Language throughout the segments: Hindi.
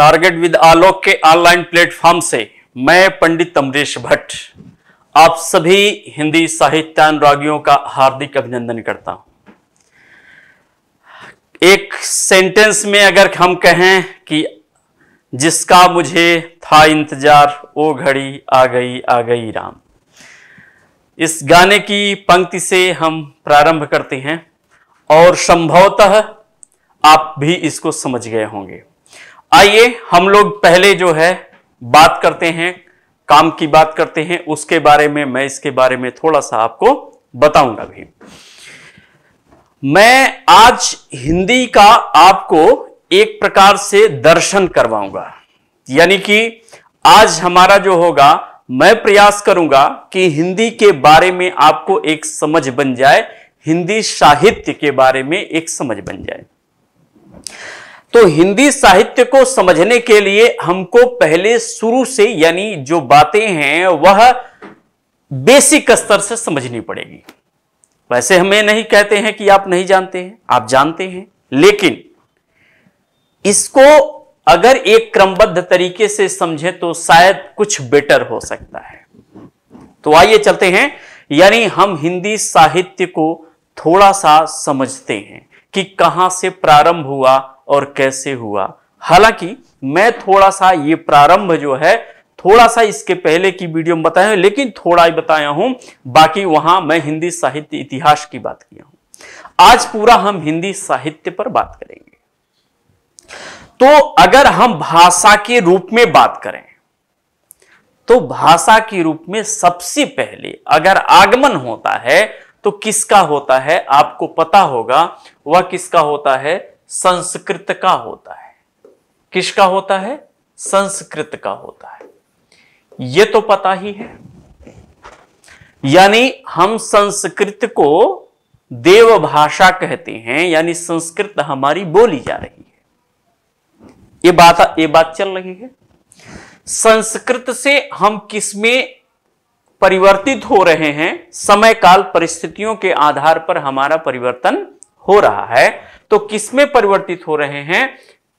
टारगेट विद आलोक के ऑनलाइन प्लेटफॉर्म से मैं पंडित अमरीश भट्ट आप सभी हिंदी साहित्यानुरागियों का हार्दिक अभिनंदन करता हूं एक सेंटेंस में अगर हम कहें कि जिसका मुझे था इंतजार वो घड़ी आ गई आ गई राम इस गाने की पंक्ति से हम प्रारंभ करते हैं और संभवतः आप भी इसको समझ गए होंगे आइए हम लोग पहले जो है बात करते हैं काम की बात करते हैं उसके बारे में मैं इसके बारे में थोड़ा सा आपको बताऊंगा भी मैं आज हिंदी का आपको एक प्रकार से दर्शन करवाऊंगा यानी कि आज हमारा जो होगा मैं प्रयास करूंगा कि हिंदी के बारे में आपको एक समझ बन जाए हिंदी साहित्य के बारे में एक समझ बन जाए तो हिंदी साहित्य को समझने के लिए हमको पहले शुरू से यानी जो बातें हैं वह बेसिक स्तर से समझनी पड़ेगी वैसे हमें नहीं कहते हैं कि आप नहीं जानते हैं आप जानते हैं लेकिन इसको अगर एक क्रमबद्ध तरीके से समझे तो शायद कुछ बेटर हो सकता है तो आइए चलते हैं यानी हम हिंदी साहित्य को थोड़ा सा समझते हैं कि कहां से प्रारंभ हुआ और कैसे हुआ हालांकि मैं थोड़ा सा ये प्रारंभ जो है थोड़ा सा इसके पहले की वीडियो में बताया हूं लेकिन थोड़ा ही बताया हूं बाकी वहां मैं हिंदी साहित्य इतिहास की बात किया हूं आज पूरा हम हिंदी साहित्य पर बात करेंगे तो अगर हम भाषा के रूप में बात करें तो भाषा के रूप में सबसे पहले अगर आगमन होता है तो किसका होता है आपको पता होगा वह किसका होता है संस्कृत का होता है किसका होता है संस्कृत का होता है यह तो पता ही है यानी हम संस्कृत को देव भाषा कहते हैं यानी संस्कृत हमारी बोली जा रही है ये बात ये बात चल रही है संस्कृत से हम किसमें परिवर्तित हो रहे हैं समय काल परिस्थितियों के आधार पर हमारा परिवर्तन हो रहा है तो किस में परिवर्तित हो रहे हैं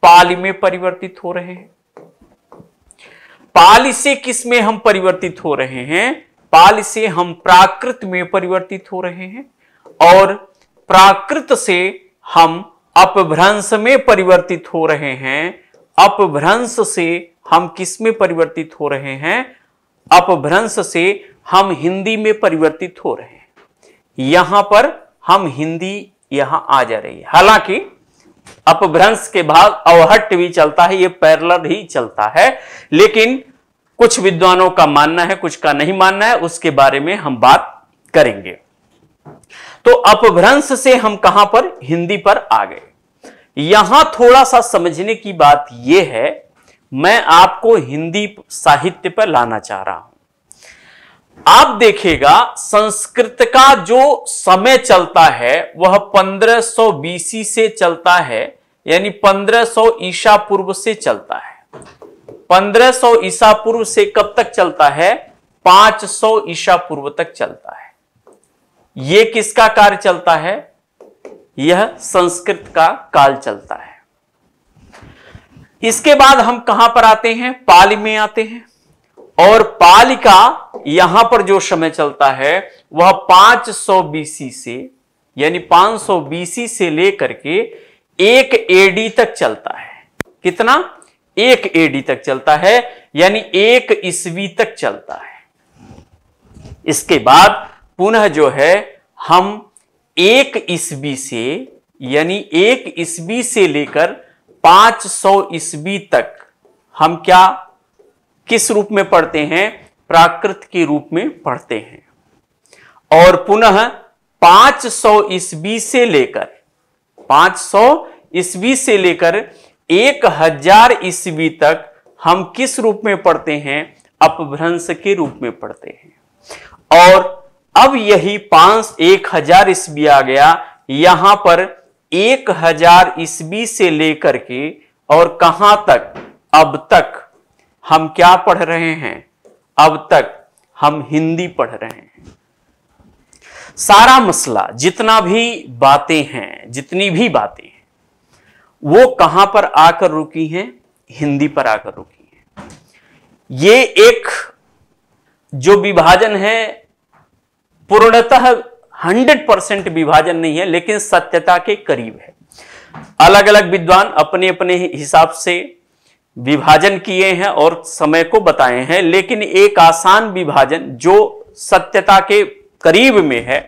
पाल में परिवर्तित हो रहे हैं पाल से किस में हम परिवर्तित हो रहे हैं पाल से हम प्राकृत में परिवर्तित हो रहे हैं और प्राकृत से हम अपभ्रंश में परिवर्तित हो रहे हैं अपभ्रंश से हम किस में परिवर्तित हो रहे हैं अपभ्रंश से हम हिंदी में परिवर्तित हो रहे हैं यहां पर हम हिंदी यहां आ जा रही है हालांकि अपभ्रंश के भाग अवहट भी चलता है ये पैरलर ही चलता है लेकिन कुछ विद्वानों का मानना है कुछ का नहीं मानना है उसके बारे में हम बात करेंगे तो अपभ्रंश से हम कहां पर हिंदी पर आ गए यहां थोड़ा सा समझने की बात यह है मैं आपको हिंदी साहित्य पर लाना चाह रहा हूं आप देखेगा संस्कृत का जो समय चलता है वह 1500 बीसी से चलता है यानी 1500 ईसा पूर्व से चलता है 1500 ईसा पूर्व से कब तक चलता है 500 ईसा पूर्व तक चलता है यह किसका कार्य चलता है यह संस्कृत का काल चलता है इसके बाद हम कहां पर आते हैं पाली में आते हैं और पाल का यहां पर जो समय चलता है वह 500 बीसी से यानी 500 बीसी से लेकर के एक एडी तक चलता है कितना एक एडी तक चलता है यानी एक ईस्वी तक चलता है इसके बाद पुनः जो है हम एक ईस्वी से यानी एक ईस्वी से लेकर 500 ईस्वी तक हम क्या किस रूप में पढ़ते हैं प्राकृत के रूप में पढ़ते हैं और पुनः 500 सौ ईस्वी से लेकर 500 सौ ईस्वी से लेकर एक हजार ईस्वी तक हम किस रूप में पढ़ते हैं अपभ्रंश के रूप में पढ़ते हैं और अब यही पांच एक हजार ईस्वी आ गया यहां पर एक हजार ईस्वी से लेकर के और कहां तक अब तक हम क्या पढ़ रहे हैं अब तक हम हिंदी पढ़ रहे हैं सारा मसला जितना भी बातें हैं जितनी भी बातें हैं वो कहां पर आकर रुकी हैं हिंदी पर आकर रुकी हैं ये एक जो विभाजन है पूर्णतः हंड्रेड परसेंट विभाजन नहीं है लेकिन सत्यता के करीब है अलग अलग विद्वान अपने अपने हिसाब से विभाजन किए हैं और समय को बताए हैं लेकिन एक आसान विभाजन जो सत्यता के करीब में है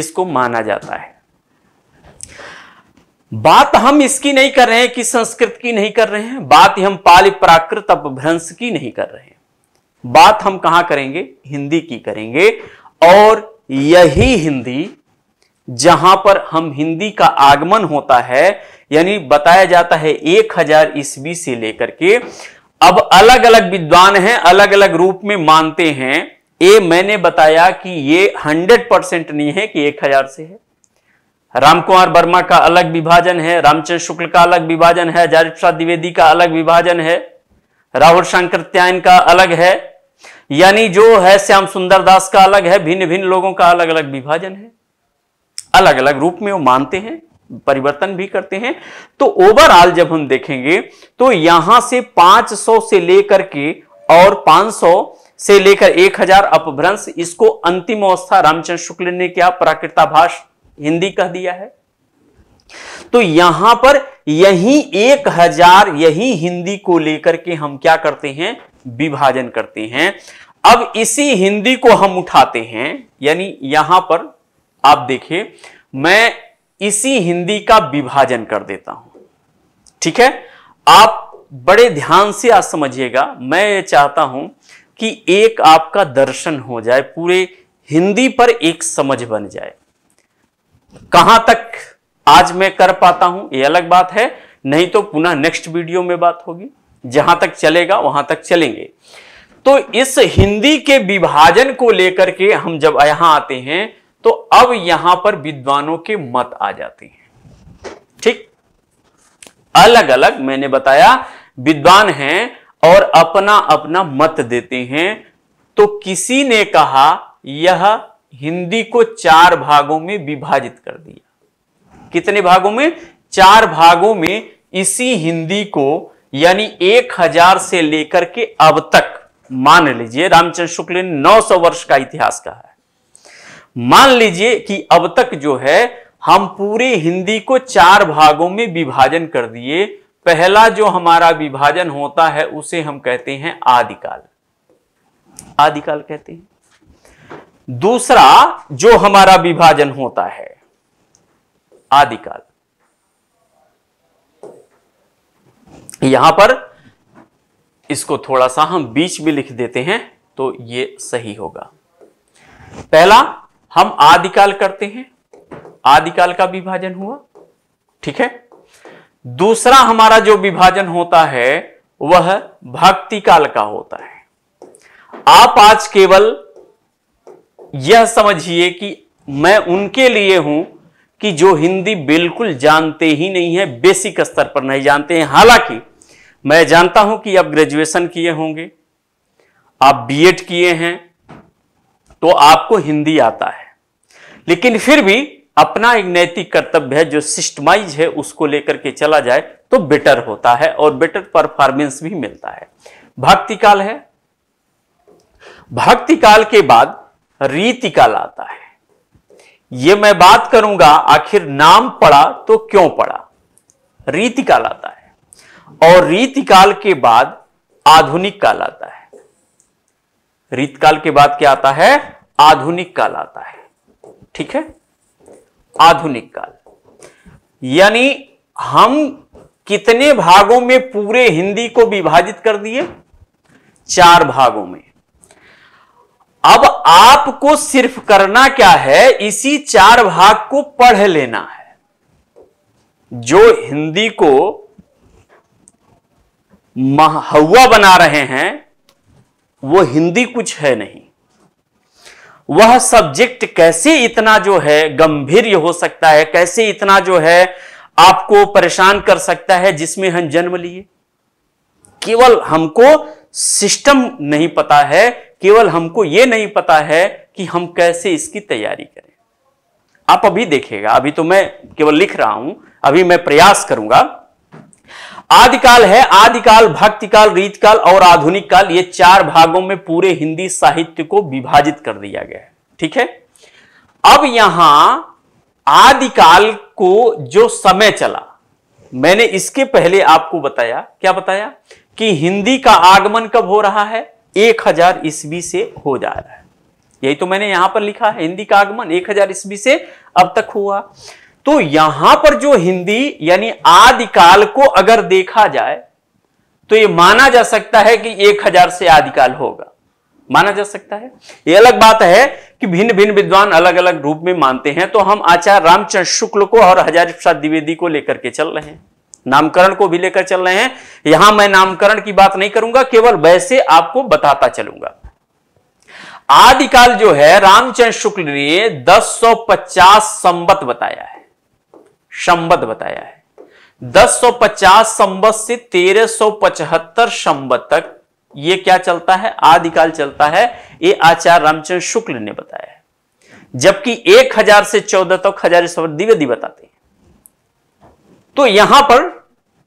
इसको माना जाता है बात हम इसकी नहीं कर रहे हैं कि संस्कृत की नहीं कर रहे हैं बात हम पाली प्राकृत अपभ्रंश की नहीं कर रहे हैं बात हम कहां करेंगे हिंदी की करेंगे और यही हिंदी जहां पर हम हिंदी का आगमन होता है यानी बताया जाता है एक हजार ईस्वी से लेकर के अब अलग अलग विद्वान हैं अलग अलग रूप में मानते हैं ये मैंने बताया कि ये हंड्रेड परसेंट नहीं है कि एक हजार से है रामकुमार वर्मा का अलग विभाजन है रामचंद्र शुक्ल का अलग विभाजन है हजारी प्रसाद द्विवेदी का अलग विभाजन है राहुल शंकर त्यायन का अलग है यानी जो है श्याम सुंदर दास का अलग है भिन्न भिन्न लोगों का अलग अलग विभाजन है अलग अलग रूप में वो मानते हैं परिवर्तन भी करते हैं तो ओवरऑल जब हम देखेंगे तो यहां से 500 से लेकर के और 500 से लेकर 1000 अपभ्रंश इसको अंतिम अवस्था रामचंद्र शुक्ल ने क्या प्राकृताभाष हिंदी कह दिया है तो यहां पर यही एक हजार यही हिंदी को लेकर के हम क्या करते हैं विभाजन करते हैं अब इसी हिंदी को हम उठाते हैं यानी यहां पर आप देखिए मैं इसी हिंदी का विभाजन कर देता हूं ठीक है आप बड़े ध्यान से आज समझिएगा मैं ये चाहता हूं कि एक आपका दर्शन हो जाए पूरे हिंदी पर एक समझ बन जाए कहां तक आज मैं कर पाता हूं ये अलग बात है नहीं तो पुनः नेक्स्ट वीडियो में बात होगी जहां तक चलेगा वहां तक चलेंगे तो इस हिंदी के विभाजन को लेकर के हम जब यहां आते हैं तो अब यहां पर विद्वानों के मत आ जाते हैं ठीक अलग अलग मैंने बताया विद्वान हैं और अपना अपना मत देते हैं तो किसी ने कहा यह हिंदी को चार भागों में विभाजित कर दिया कितने भागों में चार भागों में इसी हिंदी को यानी एक हजार से लेकर के अब तक मान लीजिए रामचंद्र शुक्ल ने 900 वर्ष का इतिहास कहा है मान लीजिए कि अब तक जो है हम पूरे हिंदी को चार भागों में विभाजन कर दिए पहला जो हमारा विभाजन होता है उसे हम कहते हैं आदिकाल आदिकाल कहते हैं दूसरा जो हमारा विभाजन होता है आदिकाल यहां पर इसको थोड़ा सा हम बीच में लिख देते हैं तो ये सही होगा पहला हम आदिकाल करते हैं आदिकाल का विभाजन हुआ ठीक है दूसरा हमारा जो विभाजन होता है वह भक्ति काल का होता है आप आज केवल यह समझिए कि मैं उनके लिए हूं कि जो हिंदी बिल्कुल जानते ही नहीं है बेसिक स्तर पर नहीं जानते हैं हालांकि मैं जानता हूं कि आप ग्रेजुएशन किए होंगे आप बीएड किए हैं तो आपको हिंदी आता है लेकिन फिर भी अपना एक नैतिक कर्तव्य है जो सिस्टमाइज है उसको लेकर के चला जाए तो बेटर होता है और बेटर परफॉर्मेंस भी मिलता है भक्ति काल है भक्ति काल के बाद रीति काल आता है यह मैं बात करूंगा आखिर नाम पड़ा तो क्यों पड़ा रीति काल आता है और रीति काल के बाद आधुनिक काल आता है रीत काल के बाद क्या आता है आधुनिक काल आता है ठीक है आधुनिक काल यानी हम कितने भागों में पूरे हिंदी को विभाजित कर दिए चार भागों में अब आपको सिर्फ करना क्या है इसी चार भाग को पढ़ लेना है जो हिंदी को महुआ बना रहे हैं वो हिंदी कुछ है नहीं वह सब्जेक्ट कैसे इतना जो है गंभीर हो सकता है कैसे इतना जो है आपको परेशान कर सकता है जिसमें हम जन्म लिए केवल हमको सिस्टम नहीं पता है केवल हमको यह नहीं पता है कि हम कैसे इसकी तैयारी करें आप अभी देखेगा अभी तो मैं केवल लिख रहा हूं अभी मैं प्रयास करूंगा आदिकाल है आदिकाल भक्तिकाल रीतकाल और आधुनिक काल ये चार भागों में पूरे हिंदी साहित्य को विभाजित कर दिया गया है ठीक है अब यहां आदिकाल को जो समय चला मैंने इसके पहले आपको बताया क्या बताया कि हिंदी का आगमन कब हो रहा है एक हजार ईस्वी से हो जा रहा है यही तो मैंने यहां पर लिखा है हिंदी का आगमन एक हजार ईस्वी से अब तक हुआ तो यहां पर जो हिंदी यानी आदिकाल को अगर देखा जाए तो ये माना जा सकता है कि एक हजार से आदिकाल होगा माना जा सकता है ये अलग बात है कि भिन्न भिन्न विद्वान अलग अलग रूप में मानते हैं तो हम आचार्य रामचंद्र शुक्ल को और हजार प्रसाद द्विवेदी को लेकर के चल रहे हैं नामकरण को भी लेकर चल रहे हैं यहां मैं नामकरण की बात नहीं करूंगा केवल वैसे आपको बताता चलूंगा आदिकाल जो है रामचंद्र शुक्ल ने 1050 संबत बताया है संबद्ध बताया है 1050 संबत से 1375 संबद तक ये क्या चलता है आदिकाल चलता है ये आचार्य रामचंद्र शुक्ल ने बताया है जबकि 1000 से 14 तक हजार द्विवेदी बताते हैं तो यहां पर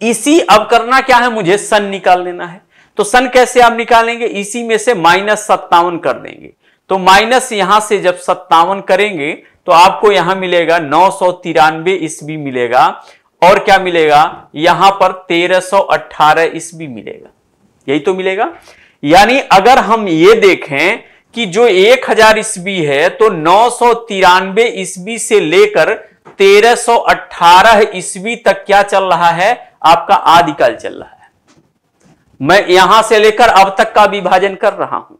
इसी अब करना क्या है मुझे सन निकाल लेना है तो सन कैसे आप निकालेंगे इसी में से माइनस सत्तावन कर देंगे तो माइनस यहां से जब सत्तावन करेंगे तो आपको यहां मिलेगा नौ सौ तिरानवे ईस्वी मिलेगा और क्या मिलेगा यहां पर तेरह सौ अट्ठारह ईस्वी मिलेगा यही तो मिलेगा यानी अगर हम ये देखें कि जो एक हजार ईस्वी है तो नौ सौ तिरानवे ईस्वी से लेकर तेरह सौ अट्ठारह ईस्वी तक क्या चल रहा है आपका आदिकाल चल रहा है मैं यहां से लेकर अब तक का विभाजन कर रहा हूं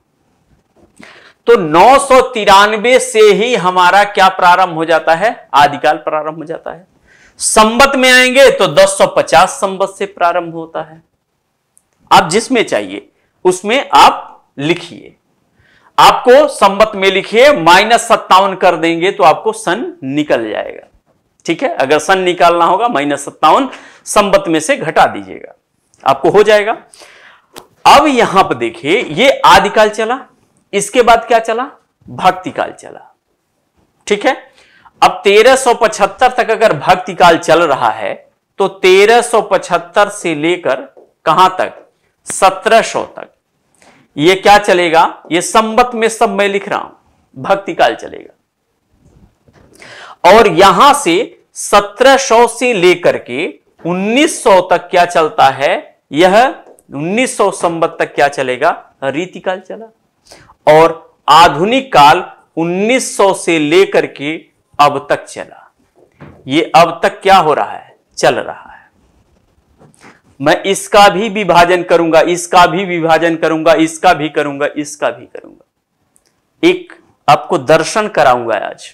तो नौ से ही हमारा क्या प्रारंभ हो जाता है आदिकाल प्रारंभ हो जाता है संबत में आएंगे तो 1050 संबत से प्रारंभ होता है आप जिसमें चाहिए उसमें आप लिखिए आपको संबत में लिखिए माइनस सत्तावन कर देंगे तो आपको सन निकल जाएगा ठीक है अगर सन निकालना होगा माइनस सत्तावन संबत में से घटा दीजिएगा आपको हो जाएगा अब यहां पर देखिए ये आदिकाल चला इसके बाद क्या चला भक्ति काल चला ठीक है अब 1375 तक अगर भक्ति काल चल रहा है तो 1375 से लेकर कहां तक 1700 तक ये क्या चलेगा ये संबत में सब मैं लिख रहा हूं भक्ति काल चलेगा और यहां से 1700 से लेकर के 1900 तक क्या चलता है यह 1900 संबत तक क्या चलेगा रीतिकाल चला और आधुनिक काल 1900 से लेकर के अब तक चला ये अब तक क्या हो रहा है चल रहा है मैं इसका भी विभाजन करूंगा इसका भी विभाजन करूंगा इसका भी करूंगा इसका भी करूंगा एक आपको दर्शन कराऊंगा आज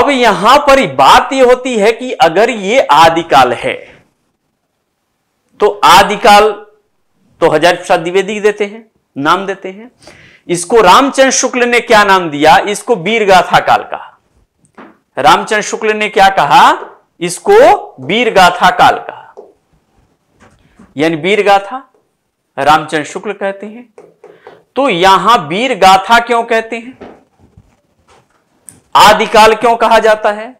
अब यहां पर बात यह होती है कि अगर ये आदिकाल है तो आदिकाल तो हजार प्रसाद द्विवेदी देते हैं नाम देते हैं इसको रामचंद्र शुक्ल ने क्या नाम दिया इसको वीर गाथा काल कहा रामचंद्र शुक्ल ने क्या कहा इसको वीर गाथा काल कहा यानी वीर गाथा रामचंद्र शुक्ल कहते हैं तो यहां वीर गाथा क्यों कहते हैं आदिकाल क्यों कहा जाता है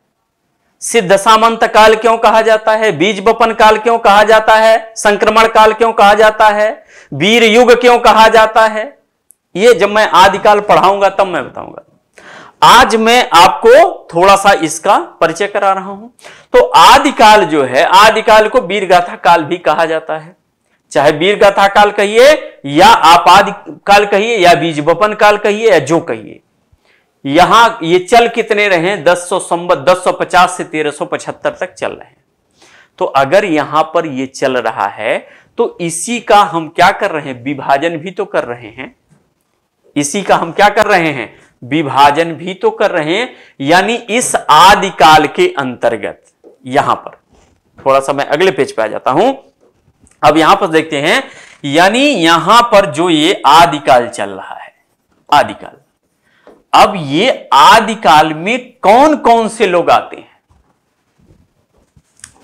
सिद्ध सामंत काल क्यों कहा जाता है बीज बपन काल क्यों कहा जाता है संक्रमण काल क्यों कहा जाता है वीर युग क्यों कहा जाता है ये जब मैं आदिकाल पढ़ाऊंगा तब मैं बताऊंगा आज मैं आपको थोड़ा सा इसका परिचय करा रहा हूं तो आदिकाल जो है आदिकाल को वीर गाथा काल भी कहा जाता है चाहे वीर गाथा काल कहिए या आपाद काल कहिए या बीज बपन काल कहिए या जो कहिए यहां ये चल कितने रहे दस सौ संबत दस सौ पचास से तेरह सौ पचहत्तर तक चल रहे हैं तो अगर यहां पर ये चल रहा है तो इसी का हम क्या कर रहे हैं विभाजन भी तो कर रहे हैं इसी का हम क्या कर रहे हैं विभाजन भी तो कर रहे हैं यानी इस आदिकाल के अंतर्गत यहां पर थोड़ा सा मैं अगले पेज पे आ जाता हूं अब यहां पर देखते हैं यानी यहां पर जो ये आदिकाल चल रहा है आदिकाल अब ये आदिकाल में कौन कौन से लोग आते हैं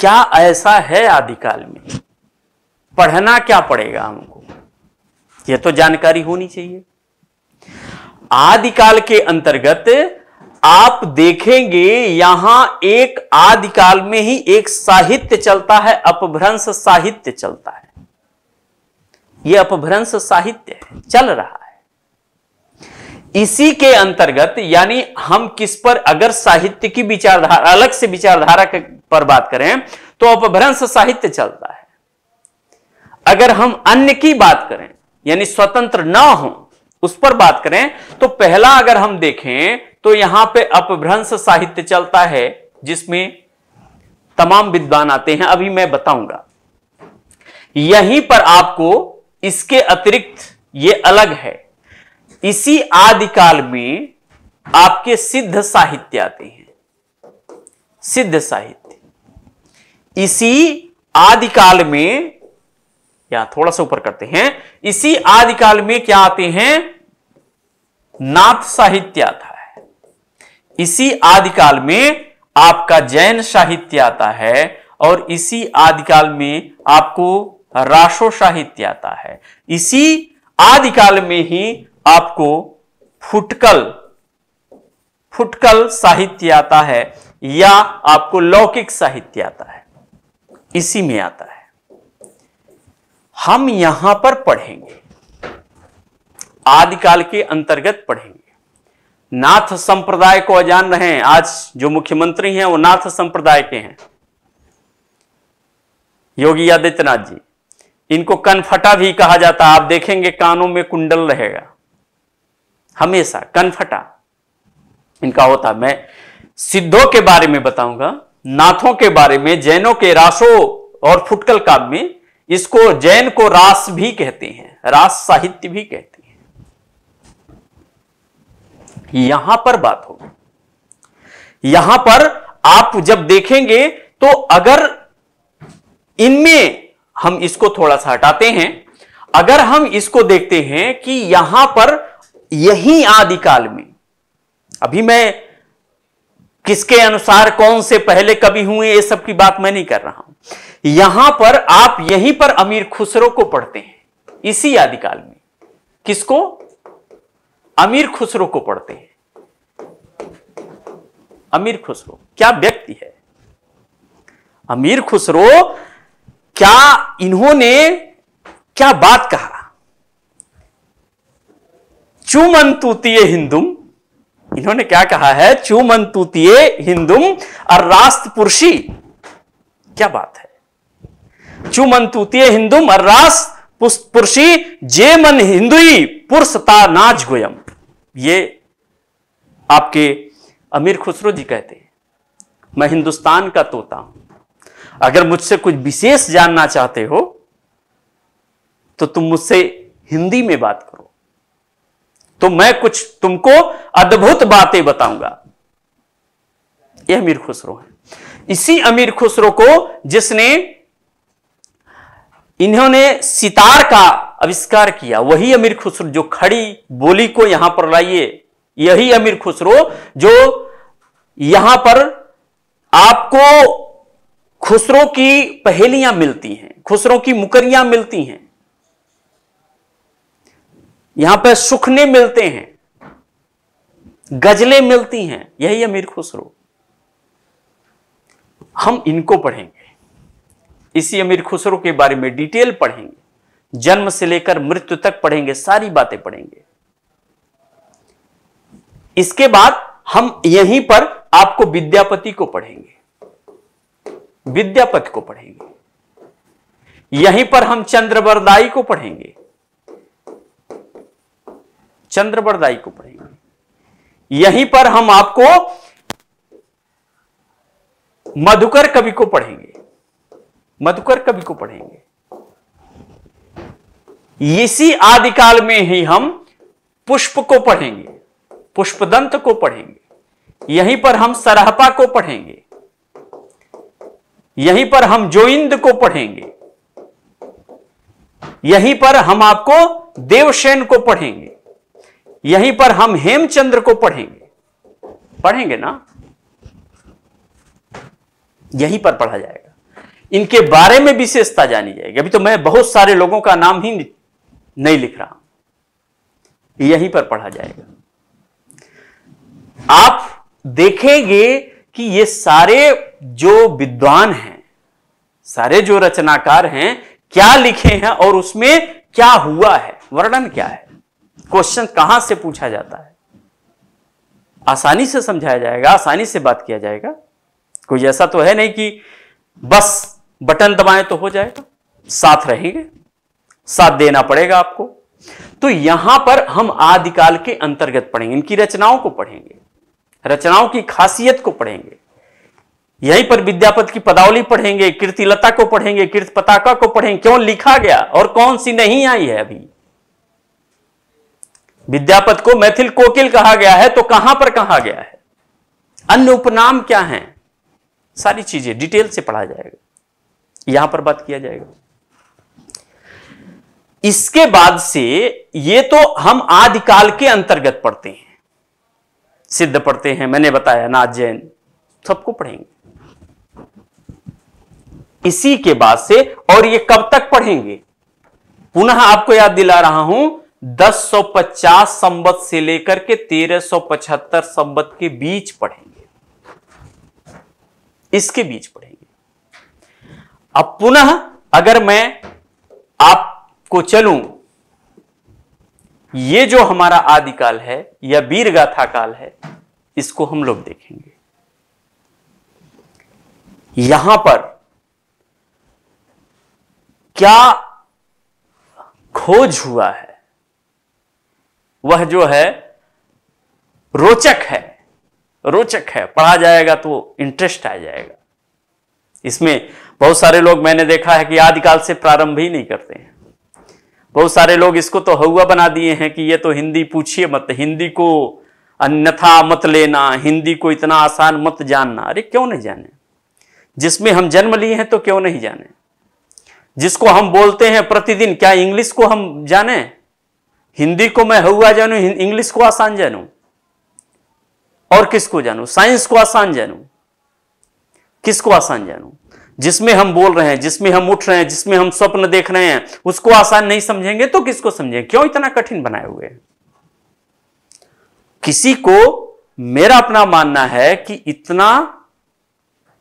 क्या ऐसा है आदिकाल में पढ़ना क्या पड़ेगा हमको यह तो जानकारी होनी चाहिए आदिकाल के अंतर्गत आप देखेंगे यहां एक आदिकाल में ही एक साहित्य चलता है अपभ्रंश साहित्य चलता है यह अपभ्रंश साहित्य है चल रहा है इसी के अंतर्गत यानी हम किस पर अगर साहित्य की विचारधारा अलग से विचारधारा पर बात करें तो अपभ्रंश साहित्य चलता है अगर हम अन्य की बात करें यानी स्वतंत्र ना हो उस पर बात करें तो पहला अगर हम देखें तो यहां पे अपभ्रंश साहित्य चलता है जिसमें तमाम विद्वान आते हैं अभी मैं बताऊंगा यहीं पर आपको इसके अतिरिक्त ये अलग है इसी आदिकाल में आपके सिद्ध साहित्य आते हैं सिद्ध साहित्य इसी आदिकाल में या थोड़ा सा ऊपर करते हैं इसी आदिकाल में क्या आते हैं नाथ साहित्य आता है इसी आदिकाल में आपका जैन साहित्य आता है और इसी आदिकाल में आपको राशो साहित्य आता है इसी आदिकाल में ही आपको फुटकल फुटकल साहित्य आता है या आपको लौकिक साहित्य आता है इसी में आता है हम यहां पर पढ़ेंगे आदिकाल के अंतर्गत पढ़ेंगे नाथ संप्रदाय को अजान रहे हैं आज जो मुख्यमंत्री हैं वो नाथ संप्रदाय के हैं योगी आदित्यनाथ जी इनको कनफटा भी कहा जाता आप देखेंगे कानों में कुंडल रहेगा हमेशा कनफटा इनका होता मैं सिद्धों के बारे में बताऊंगा नाथों के बारे में जैनों के रासो और फुटकल काम में इसको जैन को रास भी कहते हैं रास साहित्य भी कहते हैं यहां पर बात हो यहां पर आप जब देखेंगे तो अगर इनमें हम इसको थोड़ा सा हटाते हैं अगर हम इसको देखते हैं कि यहां पर यही आदिकाल में अभी मैं किसके अनुसार कौन से पहले कभी हुए ये सब की बात मैं नहीं कर रहा हूं यहां पर आप यहीं पर अमीर खुसरो को पढ़ते हैं इसी आदिकाल में किसको अमीर खुसरो को पढ़ते हैं अमीर खुसरो क्या व्यक्ति है अमीर खुसरो क्या इन्होंने क्या बात कहा चुमन तूतीय हिंदुम इन्होंने क्या कहा है चुमन तूतीय हिंदुम और राष्ट्र पुरुषी क्या बात है चुमंतु ते हिंदू मर्रास पुरुषी जे मन हिंदुई पुरुषता नाच गोयम ये आपके अमीर खुसरो जी कहते हैं मैं हिंदुस्तान का तोता हूं अगर मुझसे कुछ विशेष जानना चाहते हो तो तुम मुझसे हिंदी में बात करो तो मैं कुछ तुमको अद्भुत बातें बताऊंगा यह अमीर खुसरो है इसी अमीर खुसरो को जिसने इन्होंने सितार का आविष्कार किया वही अमीर खुसरो जो खड़ी बोली को यहां पर लाइए यही अमीर खुसरो जो यहां पर आपको खुसरो की पहेलियां मिलती हैं खुसरो की मुकरियां मिलती हैं यहां पर सुखने मिलते हैं गजलें मिलती हैं यही अमीर खुसरो हम इनको पढ़ेंगे इसी अमीर खुसरो के बारे में डिटेल पढ़ेंगे जन्म से लेकर मृत्यु तक पढ़ेंगे सारी बातें पढ़ेंगे इसके बाद हम यहीं पर आपको विद्यापति को पढ़ेंगे विद्यापति को पढ़ेंगे यहीं पर हम चंद्रवरदाई को पढ़ेंगे चंद्रवरदाई को पढ़ेंगे यहीं पर हम आपको मधुकर कवि को पढ़ेंगे मधुकर कवि को पढ़ेंगे इसी आदिकाल में ही हम पुष्प को पढ़ेंगे पुष्पदंत को पढ़ेंगे यहीं पर हम सराहपा को पढ़ेंगे यहीं पर हम जोइंद को पढ़ेंगे यहीं पर हम आपको देवसेन को पढ़ेंगे यहीं पर हम हेमचंद्र को पढ़ेंगे पढ़ेंगे ना यहीं पर पढ़ा जाएगा इनके बारे में विशेषता जानी जाएगी अभी तो मैं बहुत सारे लोगों का नाम ही नहीं लिख रहा हूं यहीं पर पढ़ा जाएगा आप देखेंगे कि ये सारे जो विद्वान हैं सारे जो रचनाकार हैं क्या लिखे हैं और उसमें क्या हुआ है वर्णन क्या है क्वेश्चन कहां से पूछा जाता है आसानी से समझाया जाएगा आसानी से बात किया जाएगा कोई ऐसा तो है नहीं कि बस बटन दबाएं तो हो जाएगा साथ रहेंगे साथ देना पड़ेगा आपको तो यहां पर हम आदिकाल के अंतर्गत पढ़ेंगे इनकी रचनाओं को पढ़ेंगे रचनाओं की खासियत को पढ़ेंगे यहीं पर विद्यापति की पदावली पढ़ेंगे कीर्तिलता को पढ़ेंगे कीर्त पताका को पढ़ेंगे क्यों लिखा गया और कौन सी नहीं आई है अभी विद्यापत को मैथिल कोकिल कहा गया है तो कहां पर कहा गया है अन्य उपनाम क्या हैं सारी चीजें डिटेल से पढ़ा जाएगा यहां पर बात किया जाएगा इसके बाद से ये तो हम आदिकाल के अंतर्गत पढ़ते हैं सिद्ध पढ़ते हैं मैंने बताया नाथ जैन सबको पढ़ेंगे इसी के बाद से और ये कब तक पढ़ेंगे पुनः आपको याद दिला रहा हूं 1050 संबत से लेकर के 1375 संबत के बीच पढ़ेंगे इसके बीच पढ़ेंगे अब पुनः अगर मैं आपको चलूं ये जो हमारा आदिकाल है या वीर गाथा काल है इसको हम लोग देखेंगे यहां पर क्या खोज हुआ है वह जो है रोचक है रोचक है पढ़ा जाएगा तो इंटरेस्ट आ जाएगा इसमें बहुत सारे लोग मैंने देखा है कि आदिकाल से प्रारंभ ही नहीं करते हैं बहुत सारे लोग इसको तो हवा बना दिए हैं कि ये तो हिंदी पूछिए मत हिंदी को अन्यथा मत लेना हिंदी को इतना आसान मत जानना अरे क्यों नहीं जाने जिसमें हम जन्म लिए हैं तो क्यों नहीं जाने जिसको हम बोलते हैं प्रतिदिन क्या इंग्लिश को हम जाने हिंदी को मैं हवा जानू इंग्लिश को आसान जानू और किसको जानू साइंस को आसान जानू किसको आसान जानू जिसमें हम बोल रहे हैं जिसमें हम उठ रहे हैं जिसमें हम स्वप्न देख रहे हैं उसको आसान नहीं समझेंगे तो किसको समझेंगे क्यों इतना कठिन बनाए हुए किसी को मेरा अपना मानना है कि इतना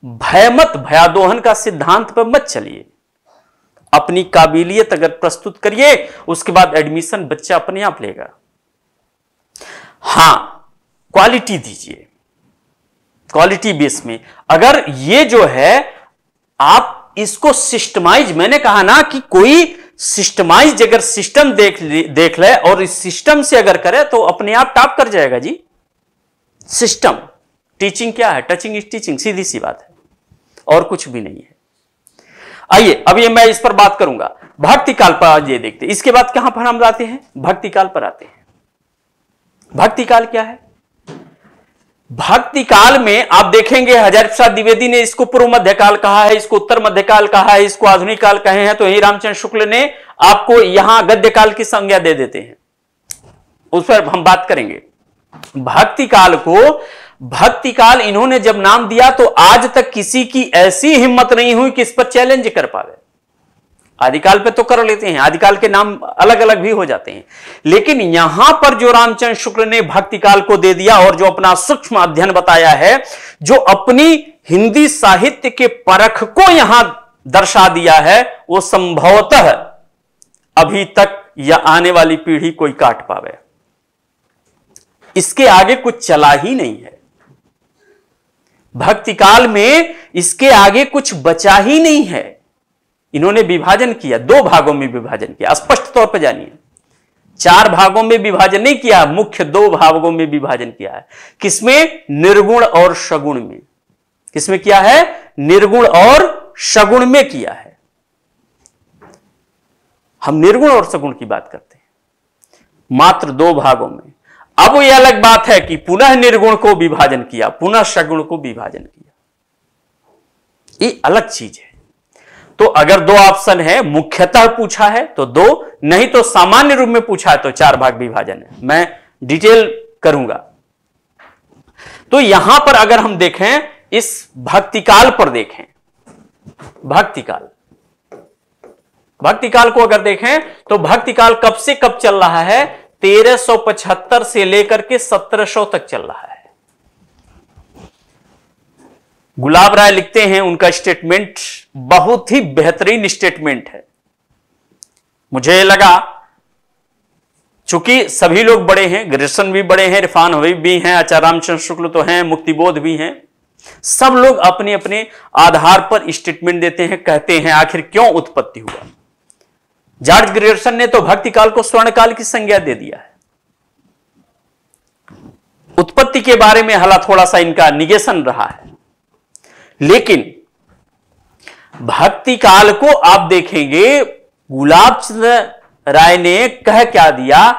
भयमत भयादोहन का सिद्धांत पर मत चलिए अपनी काबिलियत अगर प्रस्तुत करिए उसके बाद एडमिशन बच्चा अपने आप लेगा हां क्वालिटी दीजिए क्वालिटी बेस में अगर ये जो है आप इसको सिस्टमाइज मैंने कहा ना कि कोई सिस्टमाइज अगर सिस्टम देख देख ले और इस सिस्टम से अगर करे तो अपने आप टॉप कर जाएगा जी सिस्टम टीचिंग क्या है टचिंग इज टीचिंग सीधी सी बात है और कुछ भी नहीं है आइए अब ये मैं इस पर बात करूंगा भक्ति काल पर आज ये देखते इसके बाद कहां पर हम आते हैं भक्ति काल पर आते हैं भक्ति काल क्या है भक्ति काल में आप देखेंगे हजार प्रसाद द्विवेदी ने इसको पूर्व मध्यकाल कहा है इसको उत्तर मध्यकाल कहा है इसको आधुनिक काल कहे हैं तो यही रामचंद्र शुक्ल ने आपको यहां गद्य काल की संज्ञा दे देते हैं उस पर हम बात करेंगे भक्ति काल को भक्ति काल इन्होंने जब नाम दिया तो आज तक किसी की ऐसी हिम्मत नहीं हुई कि इस पर चैलेंज कर पावे आदिकाल पे तो कर लेते हैं आदिकाल के नाम अलग अलग भी हो जाते हैं लेकिन यहां पर जो रामचंद्र शुक्ल ने भक्ति काल को दे दिया और जो अपना सूक्ष्म अध्ययन बताया है जो अपनी हिंदी साहित्य के परख को यहां दर्शा दिया है वो संभवतः अभी तक या आने वाली पीढ़ी कोई काट पावे इसके आगे कुछ चला ही नहीं है भक्ति काल में इसके आगे कुछ बचा ही नहीं है इन्होंने विभाजन किया दो भागों में विभाजन किया स्पष्ट तौर पर जानिए चार भागों में विभाजन नहीं किया मुख्य दो भागों में विभाजन किया है किसमें निर्गुण और सगुण में किसमें किया है निर्गुण और सगुण में किया है हम निर्गुण और सगुण की बात करते हैं मात्र दो भागों में अब यह अलग बात है कि पुनः निर्गुण को विभाजन किया पुनः सगुण को विभाजन किया ये अलग चीज है तो अगर दो ऑप्शन है मुख्यतः पूछा है तो दो नहीं तो सामान्य रूप में पूछा है तो चार भाग विभाजन है मैं डिटेल करूंगा तो यहां पर अगर हम देखें इस भक्तिकाल पर देखें भक्तिकाल भक्तिकाल को अगर देखें तो भक्तिकाल कब से कब चल रहा है 1375 से लेकर के 1700 तक चल रहा है गुलाब राय लिखते हैं उनका स्टेटमेंट बहुत ही बेहतरीन स्टेटमेंट है मुझे लगा चूंकि सभी लोग बड़े हैं ग्रेशन भी बड़े हैं रिफान हबीब भी हैं आचार्य रामचंद्र शुक्ल तो हैं मुक्तिबोध भी हैं सब लोग अपने अपने आधार पर स्टेटमेंट देते हैं कहते हैं आखिर क्यों उत्पत्ति हुआ जॉर्ज ग्रेशन ने तो भक्ति काल को स्वर्ण काल की संज्ञा दे दिया है उत्पत्ति के बारे में हला थोड़ा सा इनका निगेशन रहा है लेकिन भक्ति काल को आप देखेंगे गुलाब चंद्र राय ने कह क्या दिया